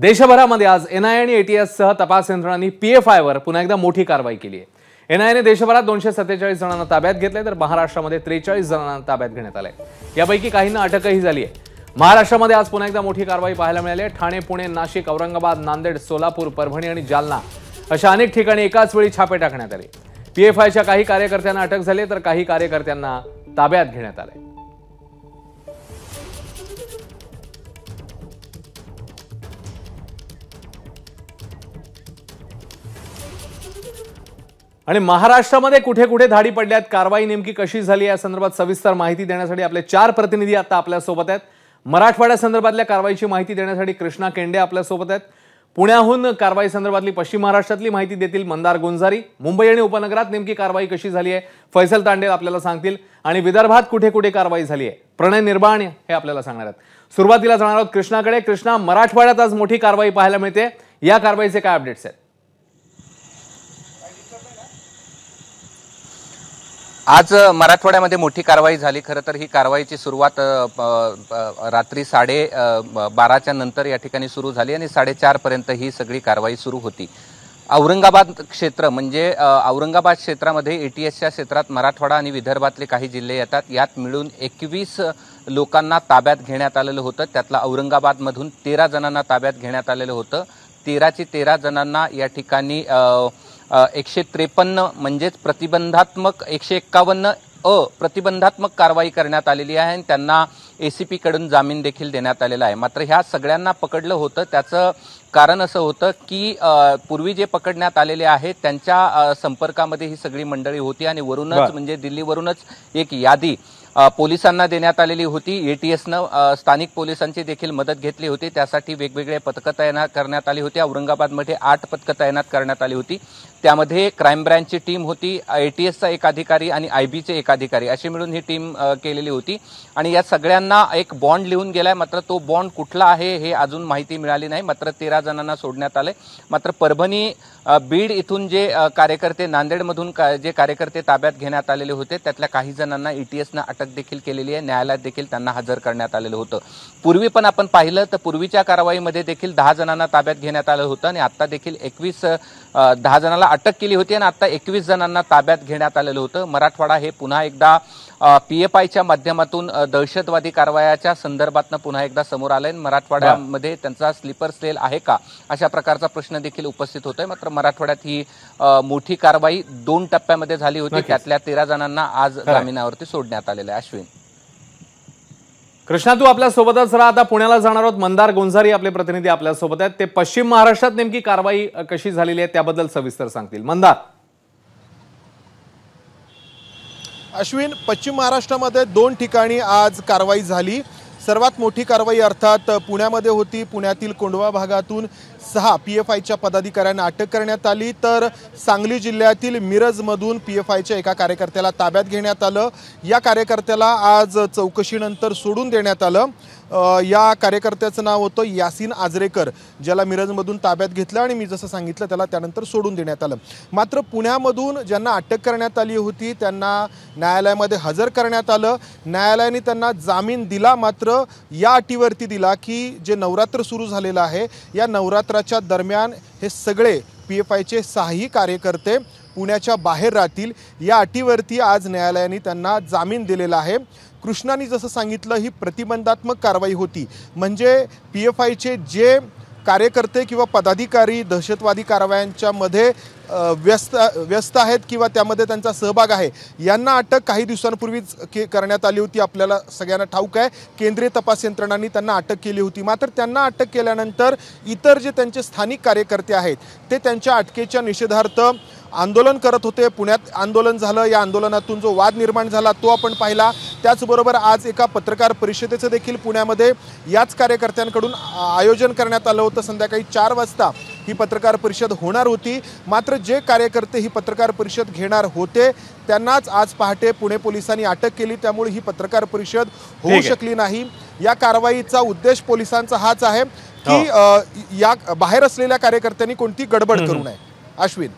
देशभरामध्ये आज आय आणि एटीएस सह तपास यंत्रणांनी आयवर पुन्हा एकदा मोठी कारवाई केली आहे एनआयएने देशभरात दोनशे सत्तेचाळीस जणांना ताब्यात घेतले तर महाराष्ट्रामध्ये त्रेचाळीस जणांना ताब्यात घेण्यात आले यापैकी काहींना अटकही झाली आहे महाराष्ट्रामध्ये आज पुन्हा एकदा मोठी कारवाई पाहायला मिळाली आहे ठाणे पुणे नाशिक औरंगाबाद नांदेड सोलापूर परभणी आणि जालना अशा अनेक ठिकाणी एकाच वेळी छापे टाकण्यात आले आयच्या काही कार्यकर्त्यांना अटक झाली तर काही कार्यकर्त्यांना ताब्यात घेण्यात आले आणि महाराष्ट्रामध्ये कुठे कुठे धाडी पडल्यात कारवाई नेमकी कशी झाली या संदर्भात सविस्तर माहिती देण्यासाठी आपले चार प्रतिनिधी आता आपल्यासोबत आहेत मराठवाड्या संदर्भातल्या कारवाईची माहिती देण्यासाठी कृष्णा केंडे आपल्यासोबत आहेत पुण्याहून कारवाई संदर्भातली पश्चिम महाराष्ट्रातली माहिती देतील मंदार गुंजारी मुंबई आणि उपनगरात नेमकी कारवाई कशी झाली आहे फैसल तांडेल आपल्याला सांगतील आणि विदर्भात कुठे कुठे कारवाई झाली आहे प्रणय निर्बाण हे आपल्याला सांगणार आहेत सुरुवातीला जाणार आहोत कृष्णाकडे कृष्णा मराठवाड्यात आज मोठी कारवाई पाहायला मिळते या कारवाईचे काय अपडेट्स आहेत आज मराठवाड्यामध्ये मोठी कारवाई झाली खरं तर ही कारवाईची सुरुवात रात्री साडे बाराच्या नंतर या ठिकाणी सुरू झाली आणि साडेचारपर्यंत ही सगळी कारवाई सुरू होती औरंगाबाद क्षेत्र म्हणजे औरंगाबाद क्षेत्रामध्ये ए टी एसच्या क्षेत्रात मराठवाडा आणि विदर्भातले काही जिल्हे येतात यात मिळून एकवीस लोकांना ताब्यात घेण्यात आलेलं होतं त्यातला औरंगाबादमधून तेरा जणांना ताब्यात घेण्यात आलेलं होतं तेराची तेरा जणांना या ठिकाणी एकशे त्रेपन्न म्हणजेच प्रतिबंधात्मक एकशे एक्कावन्न अ प्रतिबंधात्मक कारवाई करण्यात आलेली आहे आणि त्यांना ए सी पीकडून जामीन देखील देण्यात आलेला आहे मात्र ह्या सगळ्यांना पकडलं होतं त्याचं कारण असं होतं की पूर्वी जे पकडण्यात आलेले आहेत त्यांच्या संपर्कामध्ये ही सगळी मंडळी होती आणि वरूनच म्हणजे दिल्लीवरूनच एक यादी पोलिसांना देण्यात आलेली होती एटीएसनं स्थानिक पोलिसांची देखील मदत घेतली होती त्यासाठी वेगवेगळे पथकं तैनात करण्यात आली होती औरंगाबादमध्ये आठ पथकं तैनात करण्यात आली होती त्यामध्ये क्राईम ब्रँचची टीम होती आय टी एसचा एक अधिकारी आणि आय बीचे एक अधिकारी अशी मिळून ही टीम केलेली होती आणि या सगळ्यांना एक बॉन्ड लिहून गेलाय मात्र तो बॉन्ड कुठला आहे हे अजून माहिती मिळाली नाही मात्र तेरा जणांना सोडण्यात आले मात्र परभणी बीड इथून जे कार्यकर्ते नांदेडमधून का जे कार्यकर्ते ताब्यात घेण्यात आलेले होते त्यातल्या काही जणांना ई टी एसनं अटक देखील केलेली आहे न्यायालयात देखील त्यांना हजर करण्यात आलेलं होतं पूर्वी पण आपण पाहिलं तर पूर्वीच्या कारवाईमध्ये देखील दहा जणांना ताब्यात घेण्यात आलं होतं आणि आता देखील एकवीस दहा जणांना अटक केली होती आणि आता एकवीस जणांना ताब्यात घेण्यात आलेलं होतं मराठवाडा हे पुन्हा एकदा पी एफ आयच्या माध्यमातून दहशतवादी कारवायाच्या संदर्भातनं पुन्हा एकदा समोर आलंय मराठवाड्यामध्ये त्यांचा स्लीपर सेल आहे का अशा प्रकारचा प्रश्न देखील उपस्थित होतोय मात्र मराठवाड्यात ही मोठी कारवाई दोन टप्प्यामध्ये झाली होती त्यातल्या तेरा जणांना आज जामिनावरती सोडण्यात आलेलं आहे अश्विन कृष्णा तू आपल्या सोबतच राहा आता पुण्याला जाणार आहोत मंदार गोंझारी आपले प्रतिनिधी आपल्या सोबत आहेत ते पश्चिम महाराष्ट्रात नेमकी कारवाई कशी झालेली आहे त्याबद्दल सविस्तर सांगतील मंदार अश्विन पश्चिम महाराष्ट्रामध्ये दोन ठिकाणी आज कारवाई झाली सर्वात मोठी कारवाई अर्थात पुण्यामध्ये होती पुण्यातील कोंडवा भागातून सहा पी एफ आयच्या पदाधिकाऱ्यांना अटक करण्यात आली तर सांगली जिल्ह्यातील मिरजमधून पी एफ आयच्या एका कार्यकर्त्याला ताब्यात घेण्यात आलं या कार्यकर्त्याला आज चौकशीनंतर सोडून देण्यात आलं या कार्यकर्त्याचं नाव होतं यासीन आजरेकर ज्याला मिरजमधून ताब्यात घेतलं आणि मी जसं सांगितलं त्याला त्यानंतर सोडून देण्यात आलं मात्र पुण्यामधून ज्यांना अटक करण्यात आली होती त्यांना न्यायालयामध्ये हजर करण्यात आलं न्यायालयाने त्यांना जामीन दिला मात्र या अटीवरती दिला की जे नवरात्र सुरू झालेलं आहे या नवरात्राच्या दरम्यान हे सगळे पी एफ आयचे सहाही कार्यकर्ते पुण्याच्या बाहेर राहतील या अटीवरती आज न्यायालयाने त्यांना जामीन दिलेला आहे कृष्णानी जसं सांगितलं ही प्रतिबंधात्मक कारवाई होती म्हणजे पी एफ आयचे जे कार्यकर्ते किंवा पदाधिकारी दहशतवादी कारवायांच्यामध्ये व्यस्त व्यस्त आहेत किंवा त्यामध्ये त्यांचा सहभाग आहे यांना अटक काही दिवसांपूर्वीच के करण्यात आली होती आपल्याला सगळ्यांना ठाऊक आहे केंद्रीय तपास यंत्रणांनी त्यांना अटक केली होती मात्र त्यांना अटक केल्यानंतर इतर जे त्यांचे स्थानिक कार्यकर्ते आहेत ते त्यांच्या अटकेच्या निषेधार्थ आंदोलन करत होते पुण्यात आंदोलन झालं या आंदोलनातून जो वाद निर्माण झाला तो आपण पाहिला त्याचबरोबर आज एका पत्रकार परिषदेचं देखील पुण्यामध्ये याच कार्यकर्त्यांकडून आयोजन करण्यात आलं होतं संध्याकाळी चार वाजता ही पत्रकार परिषद होणार होती मात्र जे कार्यकर्ते ही पत्रकार परिषद घेणार होते त्यांनाच आज पहाटे पुणे पोलिसांनी अटक केली त्यामुळे ही पत्रकार परिषद होऊ शकली नाही या कारवाईचा उद्देश पोलिसांचा हाच आहे हो. की या बाहेर असलेल्या कार्यकर्त्यांनी कोणती गडबड करू नये अश्विन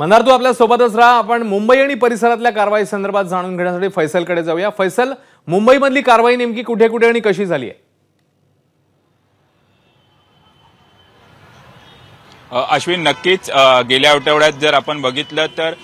मंदार तू आपल्या सोबतच राहा आपण मुंबई आणि परिसरातल्या कारवाई संदर्भात जाणून घेण्यासाठी फैसलकडे जाऊया फैसल मधली कारवाई नेमकी कुठे कुठे आणि कशी झाली आहे अश्विन नक्कीच गेल्या आठवड्यात जर आपण बघितलं तर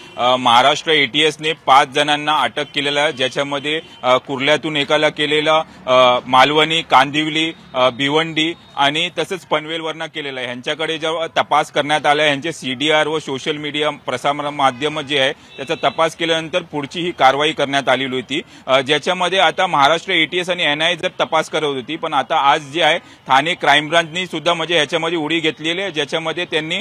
महाराष्ट्र एटीएसने पाच जणांना अटक केलेलं आहे ज्याच्यामध्ये कुर्ल्यातून एकाला केलेलं मालवणी कांदिवली भिवंडी आणि तसंच पनवेलवरनं केलेलं आहे ह्यांच्याकडे जेव्हा तपास करण्यात आला आहे ह्यांचे सी डी आर व सोशल मीडिया प्रसार माध्यम जे आहे त्याचा तपास केल्यानंतर पुढची ही कारवाई करण्यात आलेली होती ज्याच्यामध्ये आता महाराष्ट्र एटीएस आणि एनआयए जर तपास करत होती पण आता आज जे आहे ठाणे क्राईम ब्रांचनी सुद्धा म्हणजे ह्याच्यामध्ये उडी घेतलेली आहे ज्याच्यामध्ये त्यांनी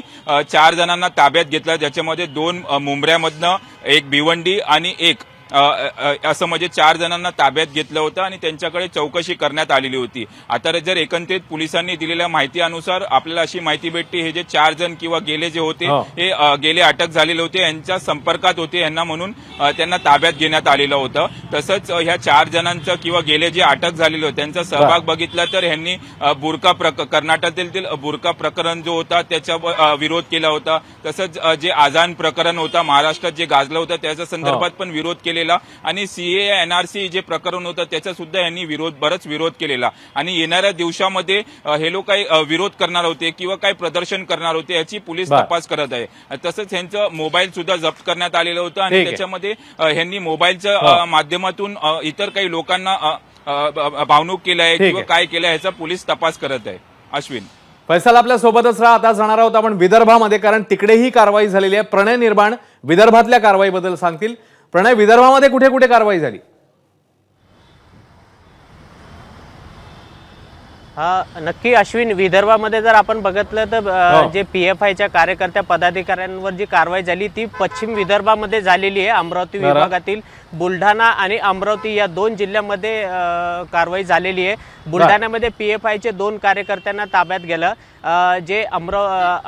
चार जणांना ताब्यात घेतला ज्याच्यामध्ये दोन मुंबऱ्यामधनं एक भिवंडी आणि एक असं म्हणजे चार जणांना ताब्यात घेतलं होतं आणि त्यांच्याकडे चौकशी करण्यात आलेली होती आता जर एकंदरीत पोलिसांनी दिलेल्या माहितीनुसार आपल्याला अशी माहिती भेटते हे जे चार जण किंवा गेले जे होते हो. हे गेले अटक झालेले होते यांच्या संपर्कात होते यांना म्हणून त्यांना ताब्यात घेण्यात आलेलं होतं तसंच ह्या चार जणांचं किंवा गेले जे अटक झालेले होते त्यांचा सहभाग बघितला तर ह्यांनी बुरका प्रक कर्नाटकातील बुरका प्रकरण जो होता त्याच्या विरोध केला होता तसंच जे आझान प्रकरण होता महाराष्ट्रात जे गाजलं होतं त्याच्या संदर्भात हो. पण विरोध केला केलेला आणि सीए एनआरसी जे प्रकरण होतं त्याचासुद्धा यांनी विरोध बरंच विरोध केलेला आणि येणाऱ्या दिवसामध्ये हे लोक काही विरोध करणार होते किंवा काय प्रदर्शन करणार होते याची पोलीस तपास करत आहे तसंच यांचं मोबाईल सुद्धा जप्त करण्यात आलेलं होतं आणि त्याच्यामध्ये यांनी मोबाईलच्या माध्यमातून इतर काही लोकांना भावणूक केलं किंवा काय केलंय याचा पोलीस तपास करत आहे अश्विन फैसल आपल्या सोबतच राहा आता जाणार आहोत आपण विदर्भामध्ये कारण तिकडेही कारवाई झालेली आहे प्रणय निर्माण विदर्भातल्या कारवाईबद्दल सांगतील प्रणय विदर्भामध्ये कुठे कुठे कारवाई झाली हा नक्की अश्विन विदर्भामध्ये जर आपण बघितलं तर हो. जे पी एफ च्या कार्यकर्त्या पदाधिकाऱ्यांवर जी कारवाई झाली ती पश्चिम विदर्भामध्ये झालेली आहे अमरावती विभागातील बुलढाणा आणि अमरावती या दोन जिल्ह्यामध्ये कारवाई झालेली आहे बुलढाण्यामध्ये पी एफ आयचे दोन कार्यकर्त्यांना ताब्यात गेलं जे अमराव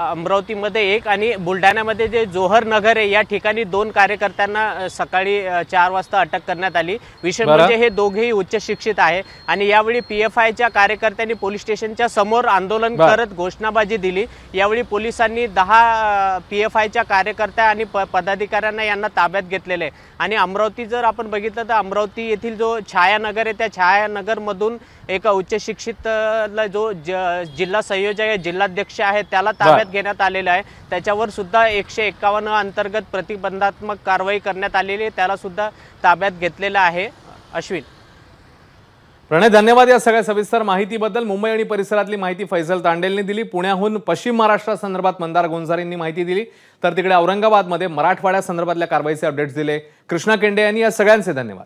अमरावतीमध्ये एक आणि बुलढाण्यामध्ये जे जोहर नगर आहे या ठिकाणी दोन कार्यकर्त्यांना सकाळी चार वाजता अटक करण्यात आली विषय म्हणजे हे दोघेही उच्च शिक्षित आहे आणि यावेळी पी एफ आयच्या कार्यकर्त्यांनी पोलीस स्टेशनच्या समोर आंदोलन करत घोषणाबाजी दिली यावेळी पोलिसांनी दहा पी एफ आयच्या कार्यकर्त्या आणि पदाधिकाऱ्यांना यांना ताब्यात घेतलेले आणि अमरावती जर आपण बघितलं तर अमरावती येथील जो छायानगर आहे त्या छायानगरमधून एका उच्च शिक्षितला जो ज जिल्हा संयोजक आहे जिल्हाध्यक्ष आहे त्याला ताब्यात घेण्यात आलेला आहे त्याच्यावर सुद्धा एकशे एक्कावन्न अंतर्गत प्रतिबंधात्मक कारवाई करण्यात आलेली आहे त्याला सुद्धा ताब्यात घेतलेला आहे अश्विन प्रणय धन्यवाद या सगळ्या सविस्तर माहितीबद्दल मुंबई आणि परिसरातली माहिती फैजल तांडेलनी दिली पुण्याहून पश्चिम महाराष्ट्रासंदर्भात मंदार यांनी माहिती दिली तर तिकडे औरंगाबादमध्ये मराठवाड्यासंदर्भातल्या कारवाईचे अपडेट्स दिले कृष्णा केंडे यांनी या सगळ्यांचे धन्यवाद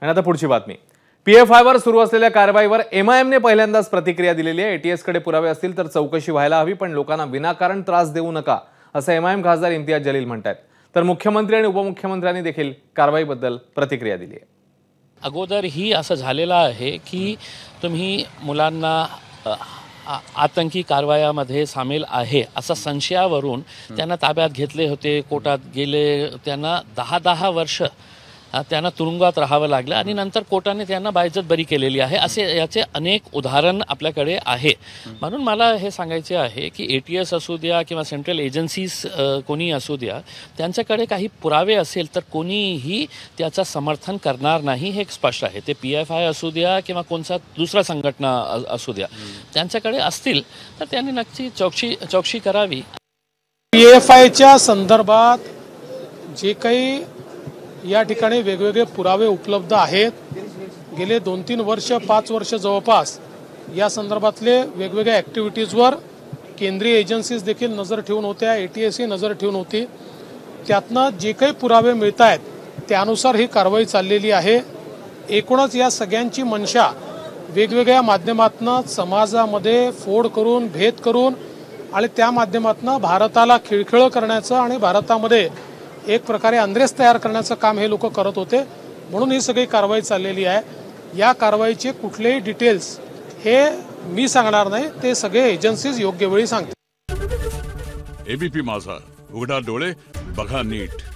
आणि आता पुढची बातमी आयवर सुरू असलेल्या कारवाईवर एमआयएमने पहिल्यांदाच प्रतिक्रिया दिलेली आहे एटीएसकडे पुरावे असतील तर चौकशी व्हायला हवी पण लोकांना विनाकारण त्रास देऊ नका असं एमआयएम खासदार इम्तियाज जलील म्हणतात तर मुख्यमंत्री आणि उपमुख्यमंत्र्यांनी देखील कारवाईबद्दल प्रतिक्रिया दिली आहे अगोदर ही असं झालेलं आहे की तुम्ही मुलांना आतंकी कारवायामध्ये सामील आहे असा संशयावरून त्यांना ताब्यात घेतले होते कोर्टात गेले त्यांना दहा दहा वर्ष त्यांना तुरुंगात राहावं लागलं आणि नंतर कोर्टाने त्यांना बायजत बरी केलेली आहे असे याचे अनेक उदाहरण आपल्याकडे आहे म्हणून मला हे सांगायचे आहे की ए टी एस असू द्या किंवा सेंट्रल एजन्सीज कोणी असू द्या त्यांच्याकडे काही पुरावे असेल तर कोणीही त्याचा समर्थन करणार नाही हे स्पष्ट आहे ते पी एफ आय असू द्या किंवा कोणता दुसरा संघटना असू द्या त्यांच्याकडे असतील तर त्यांनी नक्की चौकशी चौकशी करावी पी एफ आयच्या संदर्भात जे काही या ठिकाणी वेगवेगळे पुरावे उपलब्ध आहेत गेले दोन तीन वर्ष पाच वर्ष जवळपास या संदर्भातले वेगवेगळ्या ॲक्टिव्हिटीजवर केंद्रीय एजन्सीज देखील नजर ठेवून होत्या ए टी एस ही नजर ठेवून होती त्यातनं जे काही पुरावे मिळत आहेत त्यानुसार ही कारवाई चाललेली आहे एकूणच या सगळ्यांची मनशा वेगवेगळ्या माध्यमातनं समाजामध्ये फोड करून भेद करून आणि त्या माध्यमातून भारताला खिळखिळं करण्याचं आणि भारतामध्ये एक प्रकारे अंद्रेस तयार करण्याचं काम हे लोक करत होते म्हणून ही सगळी कारवाई चाललेली आहे या कारवाईचे कुठलेही डिटेल्स हे मी सांगणार नाही ते सगळे एजन्सीज योग्य वेळी सांगते एबीपी माझा उघडा डोळे बघा नीट